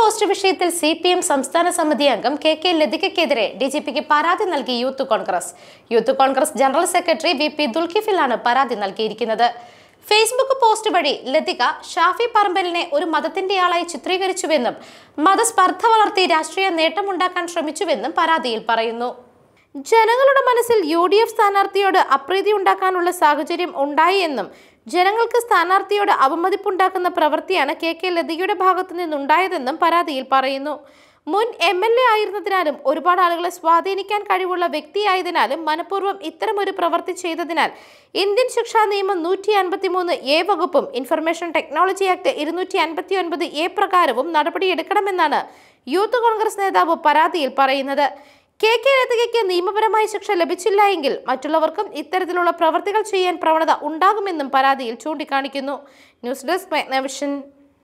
post വിഷയത്തിൽ C P M സംസ്ഥാന സമിതി അംഗം കെ കെ ലതികയ്ക്കെതിരെ ഡി ജി പിക്ക് പരാതി നൽകി youth Congress youth Congress general secretary V P ദുൽഖിഫിലാണ് പരാതി നൽകിയിരിക്കുന്നത് ഫേസ്ബുക്ക് പോസ്റ്റ് വഴി ലതിക ഷാഫി പറമ്പലിനെ ഒരു മതത്തിന്റെ ആളായി ചിത്രീകരിച്ചുവെന്നും മതസ്പർദ്ധ വളർത്തി രാഷ്ട്രീയ നേട്ടമുണ്ടാക്കാൻ ശ്രമിച്ചുവെന്നും പരാതിയിൽ പറയുന്നു ജനങ്ങളുടെ മനസ്സിൽ യു ഡി എഫ് സ്ഥാനാർത്ഥിയോട് അപ്രീതി ഉണ്ടാക്കാനുള്ള സാഹചര്യം ഉണ്ടായി എന്നും ജനങ്ങൾക്ക് സ്ഥാനാർത്ഥിയോട് അവമതിപ്പുണ്ടാക്കുന്ന പ്രവൃത്തിയാണ് കെ കെ ലതികയുടെ ഭാഗത്തു നിന്നുണ്ടായതെന്നും പരാതിയിൽ പറയുന്നു മുൻ എം എൽ എ ആയിരുന്നതിനാലും ഒരുപാട് ആളുകളെ സ്വാധീനിക്കാൻ കഴിവുള്ള വ്യക്തിയായതിനാലും മനഃപൂർവ്വം ഇത്തരമൊരു പ്രവൃത്തി ചെയ്തതിനാൽ ഇന്ത്യൻ ശിക്ഷാ നിയമം നൂറ്റി അൻപത്തി മൂന്ന് എ വകുപ്പും ഇൻഫർമേഷൻ ടെക്നോളജി ആക്ട് ഇരുന്നൂറ്റി അൻപത്തി ഒൻപത് എ പ്രകാരവും നടപടിയെടുക്കണമെന്നാണ് യൂത്ത് കോൺഗ്രസ് നേതാവ് പരാതിയിൽ പറയുന്നത് കെ കെ ലതികയ്ക്ക് നിയമപരമായ ശിക്ഷ ലഭിച്ചില്ല എങ്കിൽ മറ്റുള്ളവർക്കും ഇത്തരത്തിലുള്ള പ്രവൃത്തികൾ ചെയ്യാൻ പ്രവണത ഉണ്ടാകുമെന്നും പരാതിയിൽ ചൂണ്ടിക്കാണിക്കുന്നു ന്യൂസ് ഡെസ്ക് മെഗ്നവിഷൻ